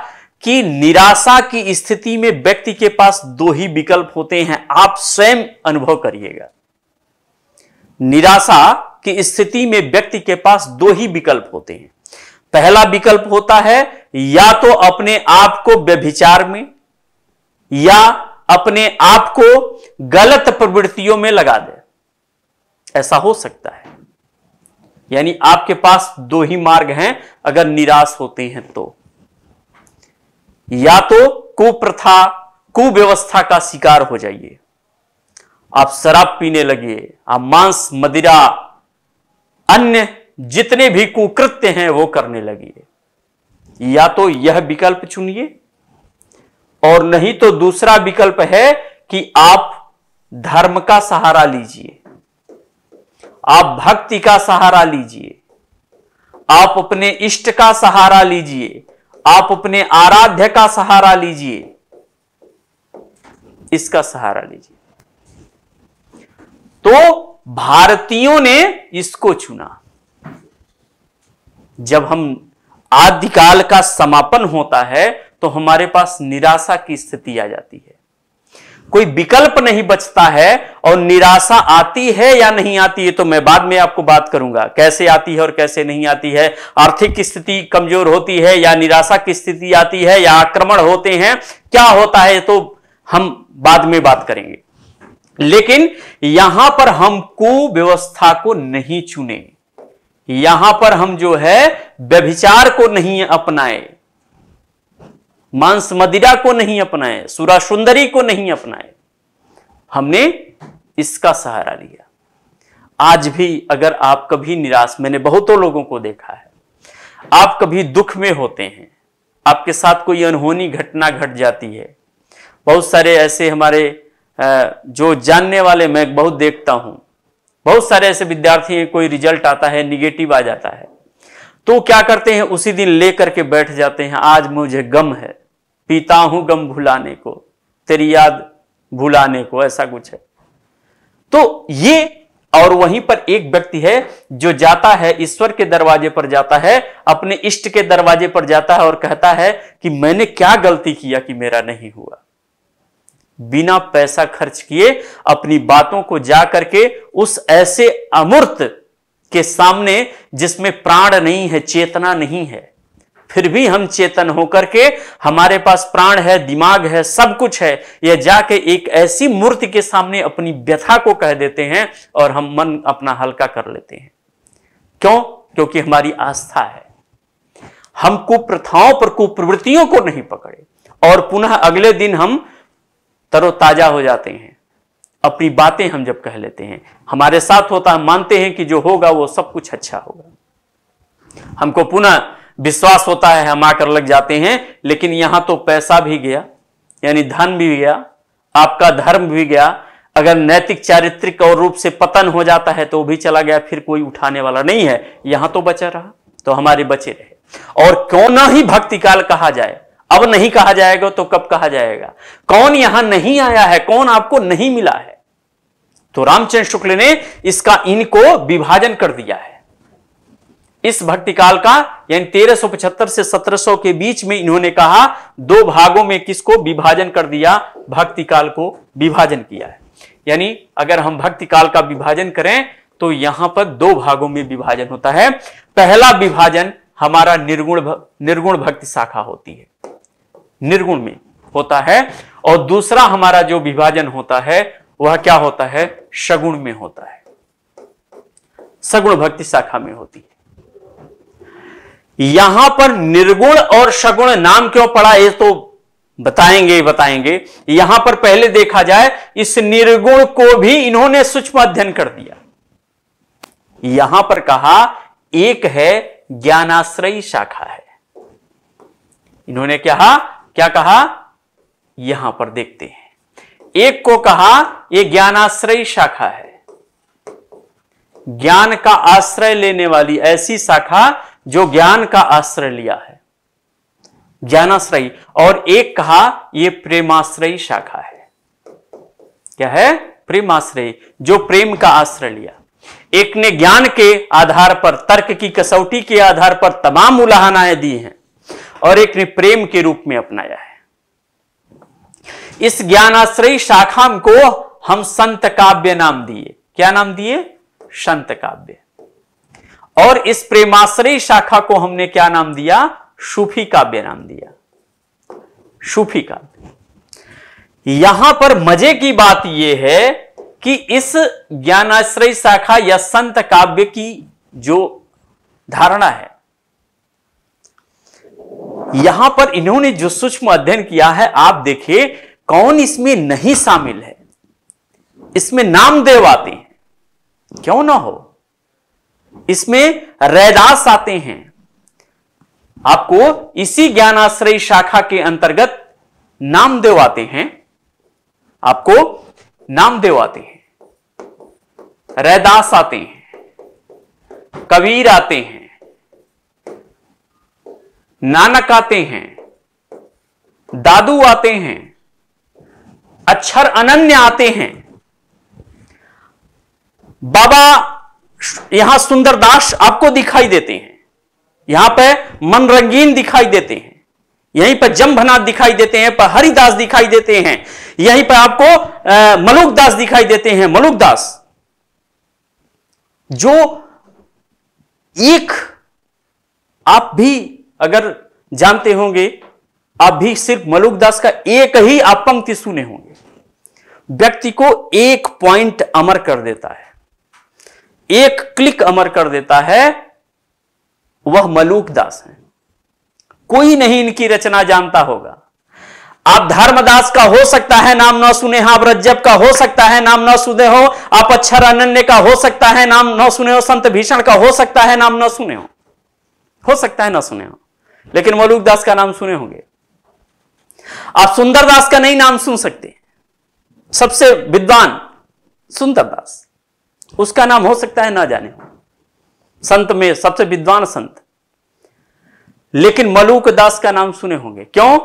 कि निराशा की स्थिति में व्यक्ति के पास दो ही विकल्प होते हैं आप स्वयं अनुभव करिएगा निराशा की स्थिति में व्यक्ति के पास दो ही विकल्प होते हैं पहला विकल्प होता है या तो अपने आप को व्यभिचार में या अपने आप को गलत प्रवृत्तियों में लगा दे ऐसा हो सकता है यानी आपके पास दो ही मार्ग हैं अगर निराश होते हैं तो या तो कुप्रथा कुव्यवस्था का शिकार हो जाइए आप शराब पीने लगे आप मांस मदिरा अन्य जितने भी कुकृत्य हैं वो करने लगे या तो यह विकल्प चुनिए और नहीं तो दूसरा विकल्प है कि आप धर्म का सहारा लीजिए आप भक्ति का सहारा लीजिए आप अपने इष्ट का सहारा लीजिए आप अपने आराध्य का सहारा लीजिए इसका सहारा लीजिए तो भारतीयों ने इसको चुना जब हम आदिकाल का समापन होता है तो हमारे पास निराशा की स्थिति आ जाती है कोई विकल्प नहीं बचता है और निराशा आती है या नहीं आती है तो मैं बाद में आपको बात करूंगा कैसे आती है और कैसे नहीं आती है आर्थिक स्थिति कमजोर होती है या निराशा की स्थिति आती है या आक्रमण होते हैं क्या होता है तो हम बाद में बात करेंगे लेकिन यहां पर हम कुव्यवस्था को नहीं चुने यहां पर हम जो है व्यभिचार को नहीं अपनाए मांस मदिरा को नहीं अपनाए सुरा सुंदरी को नहीं अपनाए हमने इसका सहारा लिया आज भी अगर आप कभी निराश मैंने बहुतों लोगों को देखा है आप कभी दुख में होते हैं आपके साथ कोई अनहोनी घटना घट जाती है बहुत सारे ऐसे हमारे जो जानने वाले मैं बहुत देखता हूं बहुत सारे ऐसे विद्यार्थी हैं कोई रिजल्ट आता है निगेटिव आ जाता है तो क्या करते हैं उसी दिन ले करके बैठ जाते हैं आज मुझे गम है पीता हूं गम भुलाने को तेरी याद भुलाने को ऐसा कुछ है तो ये और वहीं पर एक व्यक्ति है जो जाता है ईश्वर के दरवाजे पर जाता है अपने इष्ट के दरवाजे पर जाता है और कहता है कि मैंने क्या गलती किया कि मेरा नहीं हुआ बिना पैसा खर्च किए अपनी बातों को जा करके उस ऐसे अमूर्त के सामने जिसमें प्राण नहीं है चेतना नहीं है फिर भी हम चेतन होकर के हमारे पास प्राण है दिमाग है सब कुछ है यह जाके एक ऐसी मूर्ति के सामने अपनी व्यथा को कह देते हैं और हम मन अपना हल्का कर लेते हैं क्यों क्योंकि हमारी आस्था है हम कुप्रथाओं पर कुप्रवृत्तियों को नहीं पकड़े और पुनः अगले दिन हम तरोताजा हो जाते हैं अपनी बातें हम जब कह लेते हैं हमारे साथ होता है मानते हैं कि जो होगा वो सब कुछ अच्छा होगा हमको पुनः विश्वास होता है हम आकर लग जाते हैं लेकिन यहां तो पैसा भी गया यानी धन भी गया आपका धर्म भी गया अगर नैतिक चारित्रिक और रूप से पतन हो जाता है तो भी चला गया फिर कोई उठाने वाला नहीं है यहां तो बचा रहा तो हमारे बचे रहे और क्यों ना ही भक्ति काल कहा जाए अब नहीं कहा जाएगा तो कब कहा जाएगा कौन यहां नहीं आया है कौन आपको नहीं मिला है तो रामचंद्र शुक्ल ने इसका इनको विभाजन कर दिया है इस भक्ति का यानी तेरह से 1700 के बीच में इन्होंने कहा दो भागों में किसको विभाजन कर दिया भक्तिकाल को विभाजन किया है यानी अगर हम भक्तिकाल का विभाजन करें तो यहां पर दो भागों में विभाजन होता है पहला विभाजन हमारा निर्गुण भ, निर्गुण भक्ति शाखा होती है निर्गुण में होता है और दूसरा हमारा जो विभाजन होता है वह क्या होता है सगुण में होता है सगुण भक्ति शाखा में होती है यहां पर निर्गुण और सगुण नाम क्यों पड़ा ये तो बताएंगे ही बताएंगे यहां पर पहले देखा जाए इस निर्गुण को भी इन्होंने सूक्ष्म अध्ययन कर दिया यहां पर कहा एक है ज्ञानाश्रयी शाखा है इन्होंने क्या क्या कहा यहां पर देखते हैं एक को कहा यह ज्ञानाश्रयी शाखा है ज्ञान का आश्रय लेने वाली ऐसी शाखा जो ज्ञान का आश्रय लिया है ज्ञानाश्रय और एक कहा यह प्रेमाश्रय शाखा है क्या है प्रेमाश्रय जो प्रेम का आश्रय लिया एक ने ज्ञान के आधार पर तर्क की कसौटी के आधार पर तमाम उलाहनाएं दी हैं और एक ने प्रेम के रूप में अपनाया है इस ज्ञानाश्रय शाखा को हम संत काव्य नाम दिए क्या नाम दिए संत काव्य और इस प्रेमाश्रय शाखा को हमने क्या नाम दिया सूफी काव्य नाम दिया सूफी काव्य यहां पर मजे की बात यह है कि इस ज्ञानाश्रय शाखा या संत काव्य की जो धारणा है यहां पर इन्होंने जो सूक्ष्म अध्ययन किया है आप देखिए कौन इसमें नहीं शामिल है इसमें नामदेव आते हैं क्यों ना हो इसमें रैदास आते हैं आपको इसी ज्ञानाश्रय शाखा के अंतर्गत नामदेव आते हैं आपको नामदेव आते हैं रैदास आते हैं कबीर आते हैं नानक आते हैं दादू आते हैं अक्षर अनन्य आते हैं बाबा यहां सुंदरदास आपको दिखाई देते हैं यहां पर मन रंगीन दिखाई देते हैं यहीं पर जमभनाथ दिखाई देते हैं पर हरिदास दिखाई देते हैं यहीं पर आपको मलुकदास दिखाई देते हैं मलुकदास जो एक आप भी अगर जानते होंगे आप भी सिर्फ मलुकदास का एक ही आप पंक्ति सुने होंगे व्यक्ति को एक पॉइंट अमर कर देता है एक क्लिक अमर कर देता है वह मलूक दास है कोई नहीं इनकी रचना जानता होगा आप धर्मदास का हो सकता है नाम न सुने आप हाँ, रज्जब का हो सकता है नाम न सुने हो आप अक्षर अनन्य का हो सकता है नाम न सुने हो संत भीषण का हो सकता है नाम न सुने हो हो सकता है ना सुने हो लेकिन मलूक दास का नाम सुने होंगे आप सुंदर दास का नहीं नाम सुन सकते सबसे विद्वान सुंदर दास उसका नाम हो सकता है ना जाने संत में सबसे विद्वान संत लेकिन मलूक दास का नाम सुने होंगे क्यों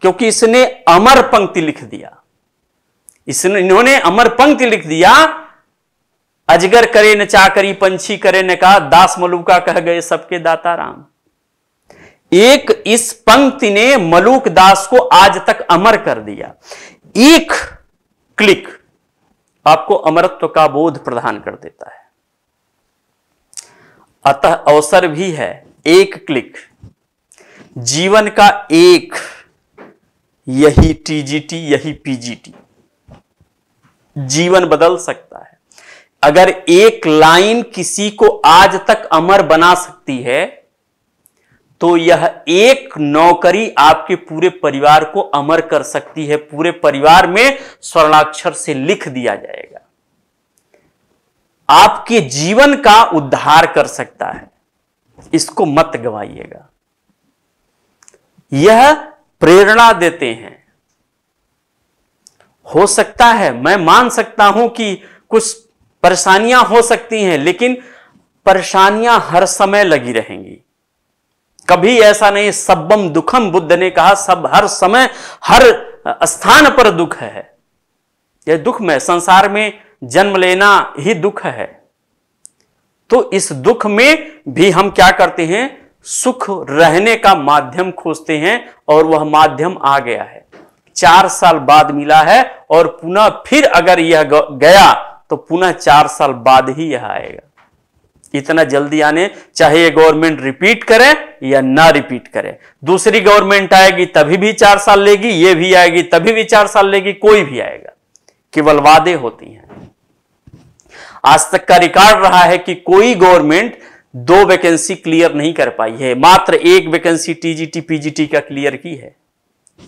क्योंकि इसने अमर पंक्ति लिख दिया इसने इन्होंने अमर पंक्ति लिख दिया अजगर करे न चाकरी पंछी करे न कहा दास मलूका कह गए सबके दाता राम एक इस पंक्ति ने मलूक दास को आज तक अमर कर दिया एक क्लिक आपको अमरत्व का बोध प्रदान कर देता है अतः अवसर भी है एक क्लिक जीवन का एक यही टीजीटी यही पीजीटी जीवन बदल सकता है अगर एक लाइन किसी को आज तक अमर बना सकती है तो यह एक नौकरी आपके पूरे परिवार को अमर कर सकती है पूरे परिवार में स्वर्णाक्षर से लिख दिया जाएगा आपके जीवन का उद्धार कर सकता है इसको मत गवाइएगा यह प्रेरणा देते हैं हो सकता है मैं मान सकता हूं कि कुछ परेशानियां हो सकती हैं लेकिन परेशानियां हर समय लगी रहेंगी कभी ऐसा नहीं सब्बम दुखम बुद्ध ने कहा सब हर समय हर स्थान पर दुख है यह दुख में संसार में जन्म लेना ही दुख है तो इस दुख में भी हम क्या करते हैं सुख रहने का माध्यम खोजते हैं और वह माध्यम आ गया है चार साल बाद मिला है और पुनः फिर अगर यह गया तो पुनः चार साल बाद ही यह आएगा इतना जल्दी आने चाहे ये गवर्नमेंट रिपीट करे या ना रिपीट करे दूसरी गवर्नमेंट आएगी तभी भी चार साल लेगी ये भी आएगी तभी भी चार साल लेगी कोई भी आएगा केवल वादे होती हैं आज तक का रिकॉर्ड रहा है कि कोई गवर्नमेंट दो वैकेंसी क्लियर नहीं कर पाई है मात्र एक वैकेंसी टीजीटी पीजीटी का क्लियर की है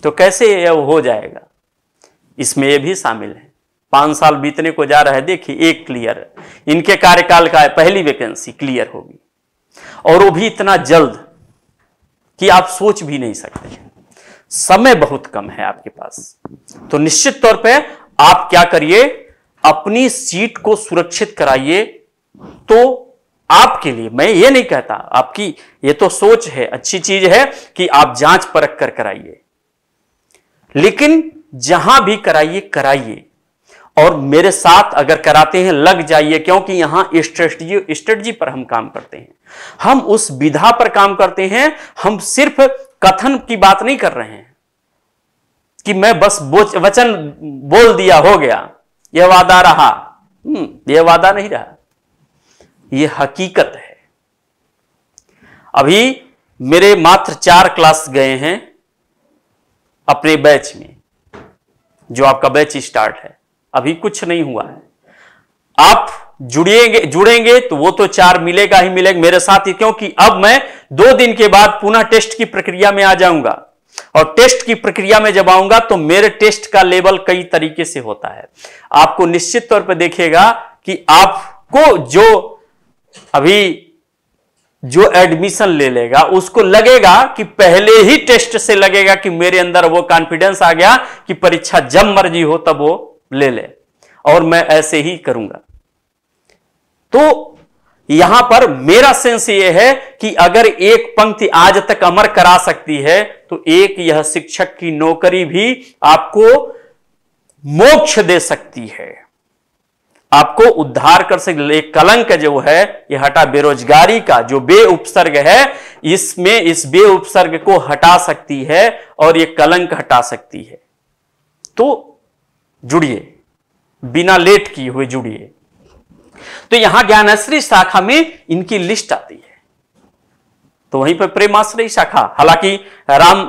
तो कैसे यह हो जाएगा इसमें यह भी शामिल है पांच साल बीतने को जा रहा है देखिए एक क्लियर इनके कार्यकाल का है पहली वैकेंसी क्लियर होगी और वो भी इतना जल्द कि आप सोच भी नहीं सकते समय बहुत कम है आपके पास तो निश्चित तौर पे आप क्या करिए अपनी सीट को सुरक्षित कराइए तो आपके लिए मैं ये नहीं कहता आपकी ये तो सोच है अच्छी चीज है कि आप जांच परख कर कराइए लेकिन जहां भी कराइए कराइए और मेरे साथ अगर कराते हैं लग जाइए क्योंकि यहां स्ट्रेटी स्ट्रेटजी पर हम काम करते हैं हम उस विधा पर काम करते हैं हम सिर्फ कथन की बात नहीं कर रहे हैं कि मैं बस वचन बोल दिया हो गया यह वादा रहा हम्म, यह वादा नहीं रहा यह हकीकत है अभी मेरे मात्र चार क्लास गए हैं अपने बैच में जो आपका बैच स्टार्ट है अभी कुछ नहीं हुआ है आप जुड़ेंगे जुड़ेंगे तो वो तो चार मिलेगा ही मिलेगा मेरे साथ ही क्योंकि अब मैं दो दिन के बाद पुनः टेस्ट की प्रक्रिया में आ जाऊंगा और टेस्ट की प्रक्रिया में जब आऊंगा तो मेरे टेस्ट का लेवल कई तरीके से होता है आपको निश्चित तौर पर देखेगा कि आपको जो अभी जो एडमिशन ले लेगा उसको लगेगा कि पहले ही टेस्ट से लगेगा कि मेरे अंदर वो कॉन्फिडेंस आ गया कि परीक्षा जब मर्जी हो तब वो ले ले और मैं ऐसे ही करूंगा तो यहां पर मेरा सेंस ये है कि अगर एक पंक्ति आज तक अमर करा सकती है तो एक यह शिक्षक की नौकरी भी आपको मोक्ष दे सकती है आपको उद्धार कर सकती एक कलंक जो है यह हटा बेरोजगारी का जो बे उपसर्ग है इसमें इस बे उपसर्ग को हटा सकती है और यह कलंक हटा सकती है तो जुड़िए बिना लेट किए हुए जुड़िए तो यहां ज्ञानश्री शाखा में इनकी लिस्ट आती है तो वहीं पर प्रेमाश्रय शाखा हालांकि राम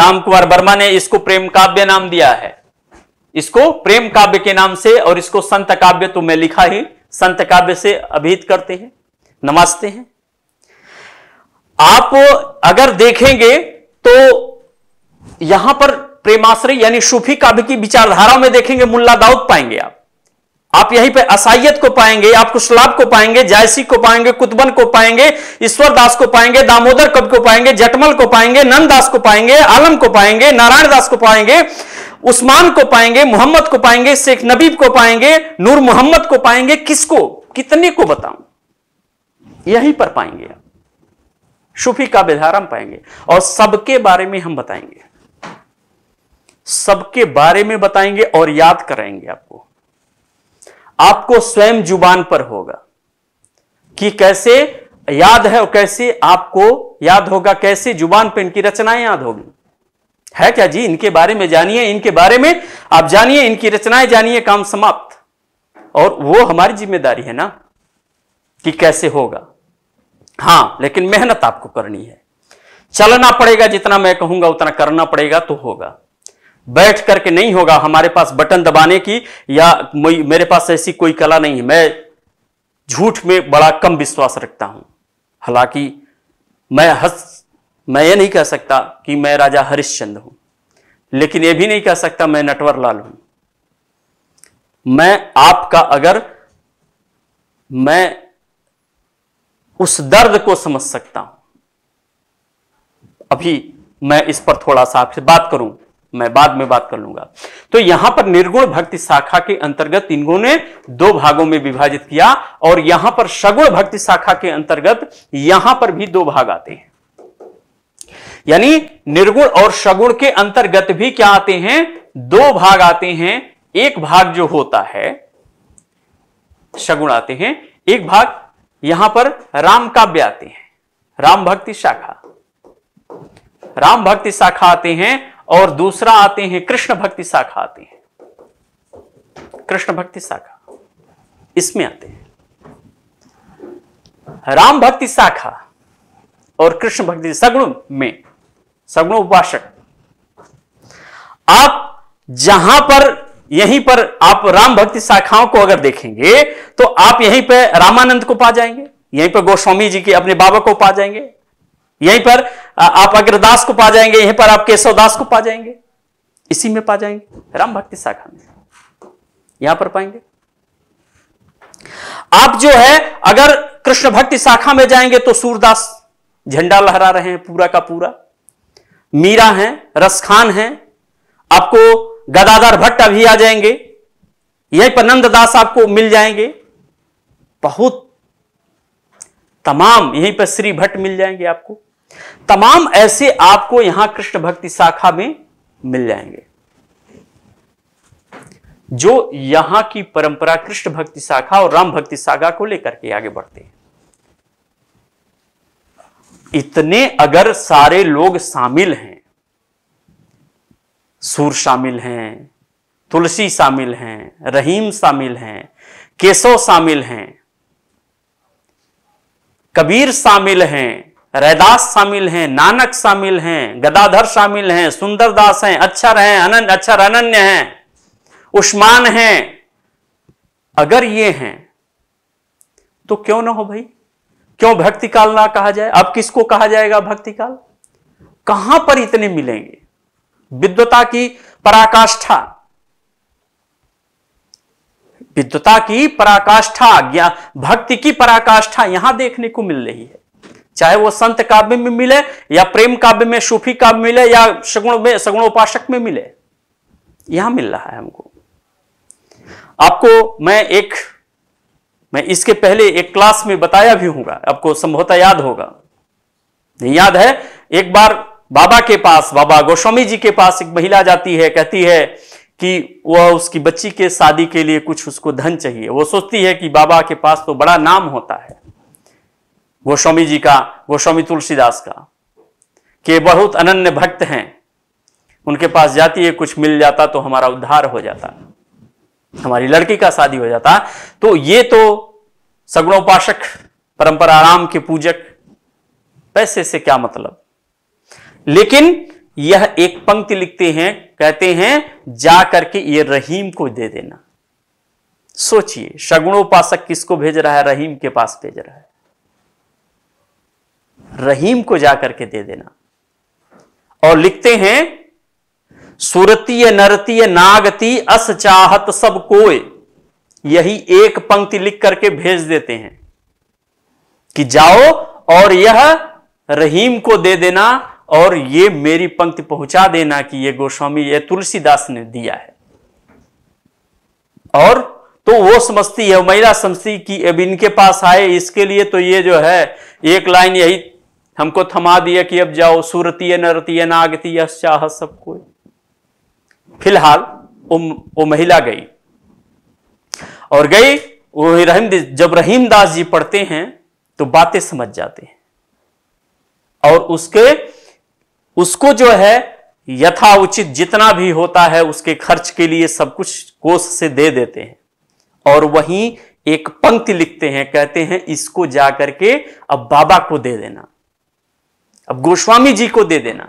राम कुमार वर्मा ने इसको प्रेम काव्य नाम दिया है इसको प्रेम काव्य के नाम से और इसको संत काव्य तो मैं लिखा ही संत काव्य से अभिहित करते हैं नमाजते हैं आप अगर देखेंगे तो यहां पर प्रेमाश्रय यानी सूफी काव्य की विचारधारा में देखेंगे मुल्ला दाऊद पाएंगे आप आप यहीं पर असाइत को पाएंगे आप कुशलाब को पाएंगे जायसी को पाएंगे कुतबन को पाएंगे ईश्वर दास को पाएंगे दामोदर कवि को पाएंगे जटमल को पाएंगे नंद दास को पाएंगे आलम को पाएंगे नारायण दास को पाएंगे उस्मान को पाएंगे मोहम्मद को पाएंगे शेख नबीब को पाएंगे नूर मोहम्मद को पाएंगे किसको कितने को बताऊं यहीं पर पाएंगे आप सूफी का बेधारा पाएंगे और सबके बारे में हम बताएंगे सबके बारे में बताएंगे और याद कराएंगे आपको आपको स्वयं जुबान पर होगा कि कैसे याद है और कैसे आपको याद होगा कैसे जुबान पर इनकी रचनाएं याद होगी है क्या जी इनके बारे में जानिए इनके बारे में आप जानिए इनकी रचनाएं जानिए काम समाप्त और वो हमारी जिम्मेदारी है ना कि कैसे होगा हां लेकिन मेहनत आपको करनी है चलना पड़ेगा जितना मैं कहूंगा उतना करना पड़ेगा तो होगा बैठ करके नहीं होगा हमारे पास बटन दबाने की या मेरे पास ऐसी कोई कला नहीं है मैं झूठ में बड़ा कम विश्वास रखता हूं हालांकि मैं हस मैं ये नहीं कह सकता कि मैं राजा हरिश्चंद्र हूं लेकिन यह भी नहीं कह सकता मैं नटवर लाल हूं मैं आपका अगर मैं उस दर्द को समझ सकता हूं अभी मैं इस पर थोड़ा सा आपसे बात करूं मैं बाद में बात कर लूंगा तो यहां पर निर्गुण भक्ति शाखा के अंतर्गत ने दो भागों में विभाजित किया और यहां पर सगुण भक्ति शाखा के अंतर्गत यहां पर भी दो भाग आते हैं यानी निर्गुण और सगुण के अंतर्गत भी क्या आते हैं दो भाग आते हैं एक भाग जो होता है सगुण आते हैं एक भाग यहां पर राम काव्य आते हैं राम भक्ति शाखा राम भक्ति शाखा आते हैं और दूसरा आते हैं कृष्ण भक्ति शाखा आते हैं कृष्ण भक्ति शाखा इसमें आते हैं राम भक्ति शाखा और कृष्ण भक्ति सगुण में सगुण उपासक आप जहां पर यहीं पर आप राम भक्ति शाखाओं को अगर देखेंगे तो आप यहीं पर रामानंद को पा जाएंगे यहीं पर गोस्वामी जी के अपने बाबा को पा जाएंगे यहीं पर आप अग्रदास को पा जाएंगे यहीं पर आप केशवदास को पा जाएंगे इसी में पा जाएंगे राम भक्ति शाखा में यहां पर पाएंगे आप जो है अगर कृष्ण भक्ति शाखा में जाएंगे तो सूरदास झंडा लहरा रहे हैं पूरा का पूरा मीरा हैं रसखान हैं आपको गदाधर भट्ट अभी आ जाएंगे यहीं पर नंददास आपको मिल जाएंगे बहुत तमाम यहीं पर श्री भट्ट मिल जाएंगे आपको तमाम ऐसे आपको यहां कृष्ण भक्ति शाखा में मिल जाएंगे जो यहां की परंपरा कृष्ण भक्ति शाखा और राम भक्ति शाखा को लेकर के आगे बढ़ते हैं इतने अगर सारे लोग शामिल हैं सूर शामिल हैं तुलसी शामिल हैं रहीम शामिल हैं केशव शामिल हैं कबीर शामिल हैं रैदास शामिल हैं नानक शामिल हैं गदाधर शामिल हैं सुंदरदास हैं अच्छर हैं अनन्य अच्छर अनन्य हैं उष्मान हैं अगर ये हैं तो क्यों ना हो भाई क्यों भक्ति काल ना कहा जाए अब किसको कहा जाएगा भक्ति काल कहां पर इतने मिलेंगे विद्वता की पराकाष्ठा विद्वता की पराकाष्ठा ज्ञान भक्ति की पराकाष्ठा यहां देखने को मिल रही है चाहे वो संत काव्य में मिले या प्रेम काव्य में सूफी काव्य मिले या सगुण में उपासक में मिले यहां मिल रहा है हमको आपको मैं एक मैं इसके पहले एक क्लास में बताया भी हूंगा आपको संभवतः याद होगा नहीं याद है एक बार बाबा के पास बाबा गोस्वामी जी के पास एक महिला जाती है कहती है कि वह उसकी बच्ची के शादी के लिए कुछ उसको धन चाहिए वो सोचती है कि बाबा के पास तो बड़ा नाम होता है गोस्वामी जी का गोस्वामी तुलसीदास का के बहुत अनन्य भक्त हैं उनके पास जाती है कुछ मिल जाता तो हमारा उद्धार हो जाता हमारी लड़की का शादी हो जाता तो ये तो सगुणोपासक परंपरा राम के पूजक पैसे से क्या मतलब लेकिन यह एक पंक्ति लिखते हैं कहते हैं जा करके ये रहीम को दे देना सोचिए सगुणोपासक किसको भेज रहा है रहीम के पास भेज रहा है रहीम को जाकर के दे देना और लिखते हैं सुरतीय नरतीय नागती अस चाहत सब कोय यही एक पंक्ति लिख करके भेज देते हैं कि जाओ और यह रहीम को दे देना और ये मेरी पंक्ति पहुंचा देना कि ये गोस्वामी ये तुलसीदास ने दिया है और तो वो समझती है महिला समझती कि अब इनके पास आए इसके लिए तो ये जो है एक लाइन यही हमको थमा दिया कि अब जाओ सूरतीय नरतीय नागतीय चाह सब कोई फिलहाल वो महिला गई और गई वो रहीम जब रहीम दास जी पढ़ते हैं तो बातें समझ जाते हैं और उसके उसको जो है यथा उचित जितना भी होता है उसके खर्च के लिए सब कुछ कोष से दे देते हैं और वहीं एक पंक्ति लिखते हैं कहते हैं इसको जाकर के अब बाबा को दे देना अब गोस्वामी जी को दे देना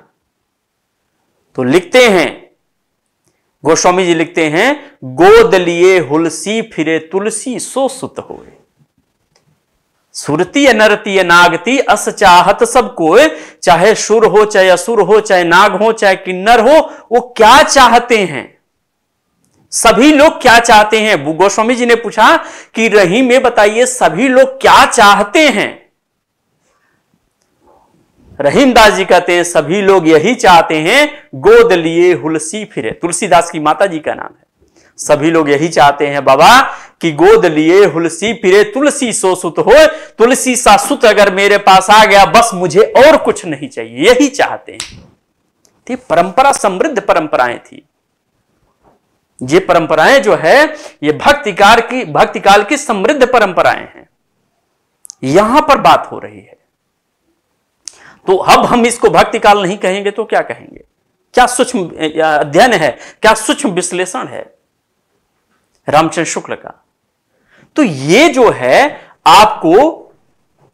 तो लिखते हैं गोस्वामी जी लिखते हैं गोद लिए हुलसी फिरे तुलसी सो सुत हो सुरती नरती नागती अस चाहत सबको चाहे सुर हो चाहे असुर हो चाहे नाग हो चाहे किन्नर हो वो क्या चाहते हैं सभी लोग क्या चाहते हैं गोस्वामी जी ने पूछा कि रही में बताइए सभी लोग क्या चाहते हैं रहीमदास जी कहते हैं सभी लोग यही चाहते हैं गोद लिए हुलसी फिरे तुलसीदास की माता जी का नाम है सभी लोग यही चाहते हैं बाबा कि गोद लिए हुलसी फिरे तुलसी सो सुत हो तुलसी सा सुत अगर मेरे पास आ गया बस मुझे और कुछ नहीं चाहिए यही चाहते हैं थी परंपरा समृद्ध परंपराएं थी ये परंपराएं जो है ये भक्तिकार की भक्तिकाल की समृद्ध परंपराएं हैं यहां पर बात हो रही है तो अब हम इसको भक्ति काल नहीं कहेंगे तो क्या कहेंगे क्या सूक्ष्म अध्ययन है क्या सूक्ष्म विश्लेषण है रामचंद्र शुक्ल का तो ये जो है आपको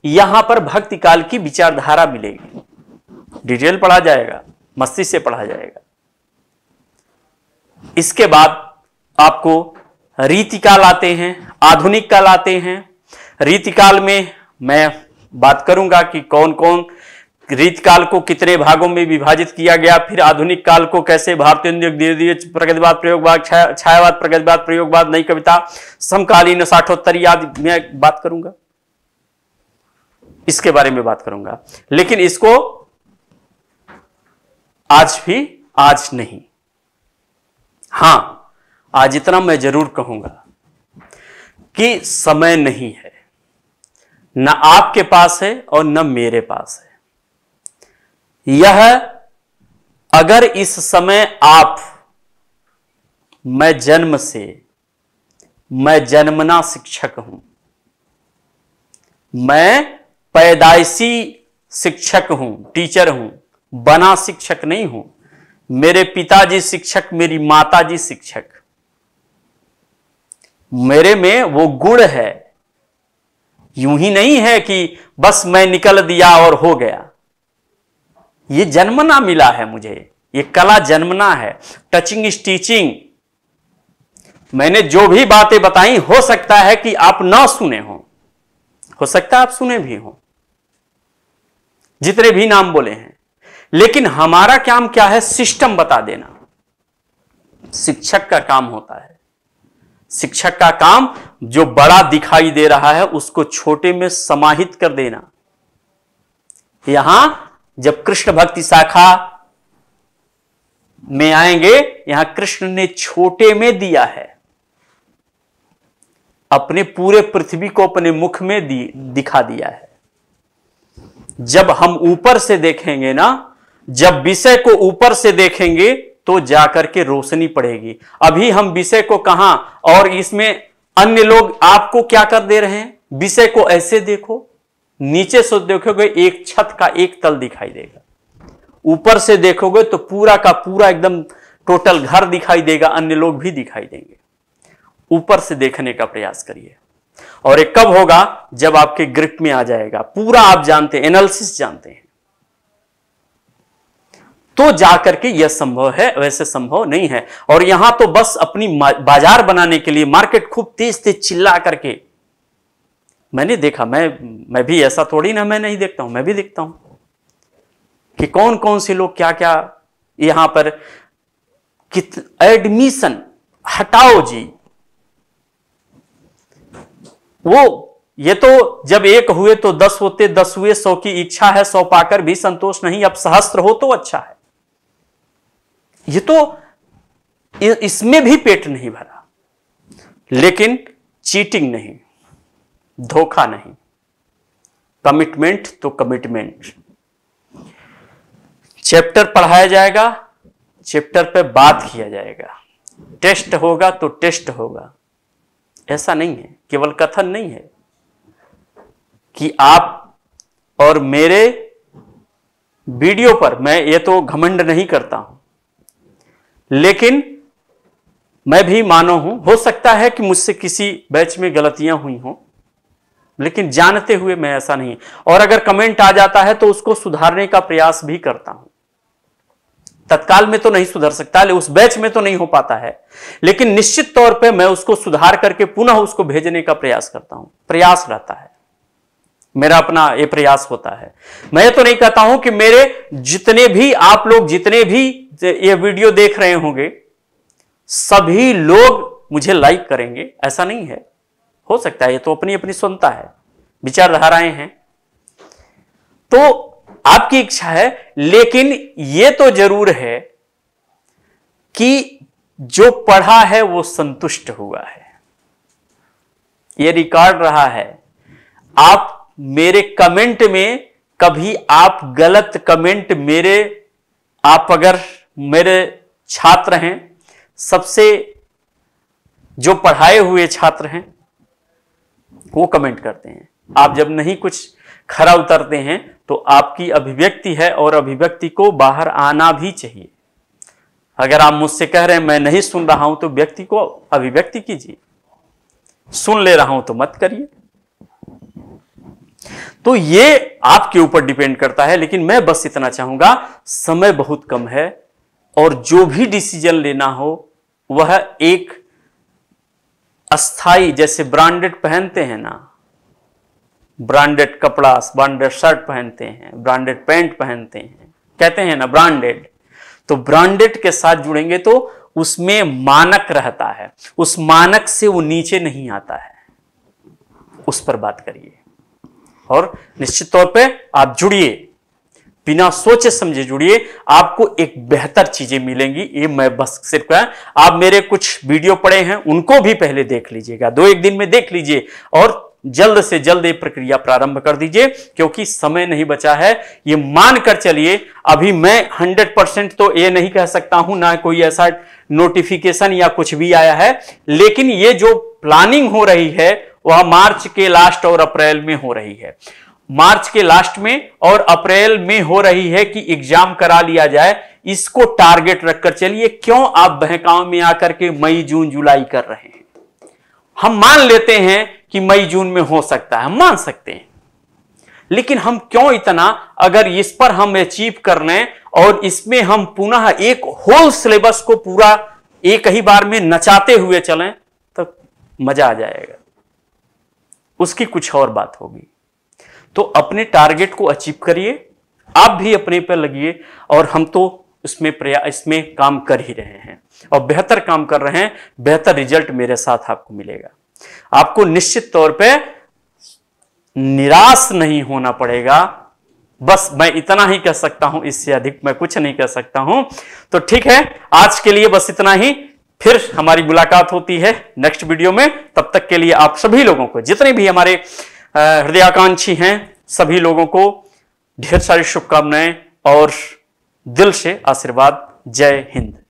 यहां पर भक्ति काल की विचारधारा मिलेगी डिटेल पढ़ा जाएगा मस्ती से पढ़ा जाएगा इसके बाद आपको रीति काल आते हैं आधुनिक काल आते हैं रीतिकाल में मैं बात करूंगा कि कौन कौन रीत काल को कितने भागों में विभाजित किया गया फिर आधुनिक काल को कैसे भारतीय धीरे धीरे प्रगतिवाद प्रयोगवाद छायावाद प्रगतिवाद प्रयोगवाद नई कविता समकालीन साठोत्तर आदि मैं बात करूंगा इसके बारे में बात करूंगा लेकिन इसको आज भी आज नहीं हां आज इतना मैं जरूर कहूंगा कि समय नहीं है ना आपके पास है और न मेरे पास है यह अगर इस समय आप मैं जन्म से मैं जन्मना शिक्षक हूं मैं पैदाइशी शिक्षक हूं टीचर हूं बना शिक्षक नहीं हूं मेरे पिताजी शिक्षक मेरी माताजी शिक्षक मेरे में वो गुण है यूं ही नहीं है कि बस मैं निकल दिया और हो गया ये जन्मना मिला है मुझे ये कला जन्मना है टचिंग स्टीचिंग मैंने जो भी बातें बताई हो सकता है कि आप ना सुने हो हो सकता है आप सुने भी हो जितने भी नाम बोले हैं लेकिन हमारा काम क्या है सिस्टम बता देना शिक्षक का काम होता है शिक्षक का काम जो बड़ा दिखाई दे रहा है उसको छोटे में समाहित कर देना यहां जब कृष्ण भक्ति शाखा में आएंगे यहां कृष्ण ने छोटे में दिया है अपने पूरे पृथ्वी को अपने मुख में दी, दिखा दिया है जब हम ऊपर से देखेंगे ना जब विषय को ऊपर से देखेंगे तो जाकर के रोशनी पड़ेगी अभी हम विषय को कहा और इसमें अन्य लोग आपको क्या कर दे रहे हैं विषय को ऐसे देखो नीचे से देखोगे एक छत का एक तल दिखाई देगा ऊपर से देखोगे तो पूरा का पूरा एकदम टोटल घर दिखाई देगा अन्य लोग भी दिखाई देंगे ऊपर से देखने का प्रयास करिए और एक कब होगा जब आपके ग्रिप में आ जाएगा पूरा आप जानते हैं एनालिसिस जानते हैं तो जाकर के यह संभव है वैसे संभव नहीं है और यहां तो बस अपनी बाजार बनाने के लिए मार्केट खूब तेज तेज चिल्ला करके मैंने देखा मैं मैं भी ऐसा थोड़ी ना मैं नहीं देखता हूं मैं भी देखता हूं कि कौन कौन से लोग क्या क्या यहां पर कित एडमिशन हटाओ जी वो ये तो जब एक हुए तो दस होते दस हुए सौ की इच्छा है सौ पाकर भी संतोष नहीं अब सहस्त्र हो तो अच्छा है ये तो इसमें भी पेट नहीं भरा लेकिन चीटिंग नहीं धोखा नहीं कमिटमेंट तो कमिटमेंट चैप्टर पढ़ाया जाएगा चैप्टर पे बात किया जाएगा टेस्ट होगा तो टेस्ट होगा ऐसा नहीं है केवल कथन नहीं है कि आप और मेरे वीडियो पर मैं ये तो घमंड नहीं करता हूं लेकिन मैं भी मानो हूं हो सकता है कि मुझसे किसी बैच में गलतियां हुई हों लेकिन जानते हुए मैं ऐसा नहीं और अगर कमेंट आ जाता है तो उसको सुधारने का प्रयास भी करता हूं तत्काल में तो नहीं सुधर सकता ले उस बैच में तो नहीं हो पाता है लेकिन निश्चित तौर पे मैं उसको सुधार करके पुनः उसको भेजने का प्रयास करता हूं प्रयास रहता है मेरा अपना यह प्रयास होता है मैं तो नहीं कहता हूं कि मेरे जितने भी आप लोग जितने भी ये वीडियो देख रहे होंगे सभी लोग मुझे लाइक करेंगे ऐसा नहीं है हो सकता है ये तो अपनी अपनी सुनता है विचारधाराएं हैं तो आपकी इच्छा है लेकिन यह तो जरूर है कि जो पढ़ा है वो संतुष्ट हुआ है ये रिकॉर्ड रहा है आप मेरे कमेंट में कभी आप गलत कमेंट मेरे आप अगर मेरे छात्र हैं सबसे जो पढ़ाए हुए छात्र हैं वो कमेंट करते हैं आप जब नहीं कुछ खरा उतरते हैं तो आपकी अभिव्यक्ति है और अभिव्यक्ति को बाहर आना भी चाहिए अगर आप मुझसे कह रहे हैं मैं नहीं सुन रहा हूं तो व्यक्ति को अभिव्यक्ति कीजिए सुन ले रहा हूं तो मत करिए तो ये आपके ऊपर डिपेंड करता है लेकिन मैं बस इतना चाहूंगा समय बहुत कम है और जो भी डिसीजन लेना हो वह एक अस्थाई जैसे ब्रांडेड पहनते हैं ना ब्रांडेड कपड़ा ब्रांडेड शर्ट पहनते हैं ब्रांडेड पैंट पहनते हैं कहते हैं ना ब्रांडेड तो ब्रांडेड के साथ जुड़ेंगे तो उसमें मानक रहता है उस मानक से वो नीचे नहीं आता है उस पर बात करिए और निश्चित तौर पे आप जुड़िए बिना सोचे समझे जुड़िए आपको एक बेहतर चीजें मिलेंगी ये मैं बस सिर्फ आप मेरे कुछ वीडियो पड़े हैं उनको भी पहले देख लीजिएगा दो एक दिन में देख लीजिए और जल्द से जल्द ये प्रक्रिया प्रारंभ कर दीजिए क्योंकि समय नहीं बचा है ये मान कर चलिए अभी मैं 100 परसेंट तो ये नहीं कह सकता हूं ना कोई ऐसा नोटिफिकेशन या कुछ भी आया है लेकिन ये जो प्लानिंग हो रही है वह मार्च के लास्ट और अप्रैल में हो रही है मार्च के लास्ट में और अप्रैल में हो रही है कि एग्जाम करा लिया जाए इसको टारगेट रखकर चलिए क्यों आप बहकाव में आकर के मई जून जुलाई कर रहे हैं हम मान लेते हैं कि मई जून में हो सकता है हम मान सकते हैं लेकिन हम क्यों इतना अगर इस पर हम अचीव कर लें और इसमें हम पुनः एक होल सिलेबस को पूरा एक ही बार में नचाते हुए चलें तो मजा आ जाएगा उसकी कुछ और बात होगी तो अपने टारगेट को अचीव करिए आप भी अपने पर लगिए और हम तो उसमें प्रया इसमें काम कर ही रहे हैं और बेहतर काम कर रहे हैं बेहतर रिजल्ट मेरे साथ आपको मिलेगा आपको निश्चित तौर पे निराश नहीं होना पड़ेगा बस मैं इतना ही कह सकता हूं इससे अधिक मैं कुछ नहीं कह सकता हूं तो ठीक है आज के लिए बस इतना ही फिर हमारी मुलाकात होती है नेक्स्ट वीडियो में तब तक के लिए आप सभी लोगों को जितने भी हमारे हृदयाकांक्षी हैं सभी लोगों को ढेर सारी शुभकामनाएं और दिल से आशीर्वाद जय हिंद